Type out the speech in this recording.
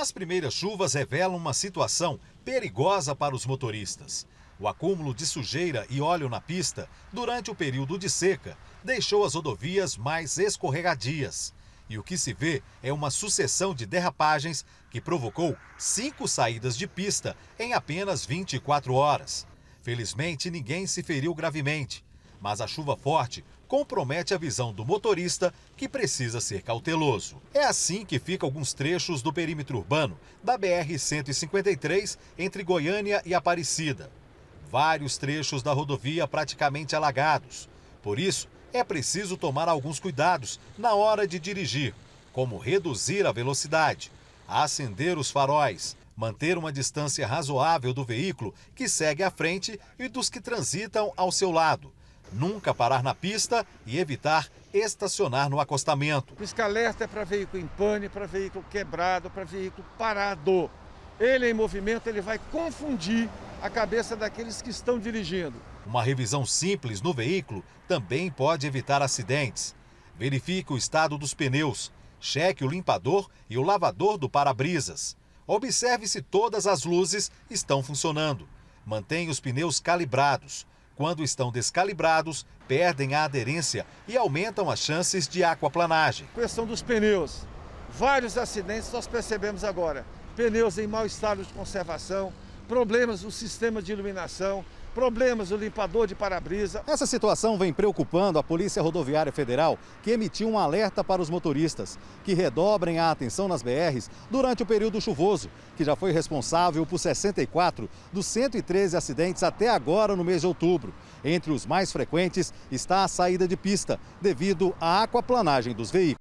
As primeiras chuvas revelam uma situação perigosa para os motoristas. O acúmulo de sujeira e óleo na pista durante o período de seca deixou as rodovias mais escorregadias. E o que se vê é uma sucessão de derrapagens que provocou cinco saídas de pista em apenas 24 horas. Felizmente, ninguém se feriu gravemente mas a chuva forte compromete a visão do motorista, que precisa ser cauteloso. É assim que fica alguns trechos do perímetro urbano da BR-153 entre Goiânia e Aparecida. Vários trechos da rodovia praticamente alagados. Por isso, é preciso tomar alguns cuidados na hora de dirigir, como reduzir a velocidade, acender os faróis, manter uma distância razoável do veículo que segue à frente e dos que transitam ao seu lado nunca parar na pista e evitar estacionar no acostamento. Pisca alerta é para veículo em pane, para veículo quebrado, para veículo parado. Ele em movimento, ele vai confundir a cabeça daqueles que estão dirigindo. Uma revisão simples no veículo também pode evitar acidentes. Verifique o estado dos pneus, cheque o limpador e o lavador do para-brisas. Observe se todas as luzes estão funcionando. Mantenha os pneus calibrados. Quando estão descalibrados, perdem a aderência e aumentam as chances de aquaplanagem. questão dos pneus. Vários acidentes nós percebemos agora. Pneus em mau estado de conservação, problemas no sistema de iluminação, problemas no limpador de para-brisa. Essa situação vem preocupando a Polícia Rodoviária Federal, que emitiu um alerta para os motoristas que redobrem a atenção nas BRs durante o período chuvoso, que já foi responsável por 64 dos 113 acidentes até agora no mês de outubro. Entre os mais frequentes está a saída de pista, devido à aquaplanagem dos veículos.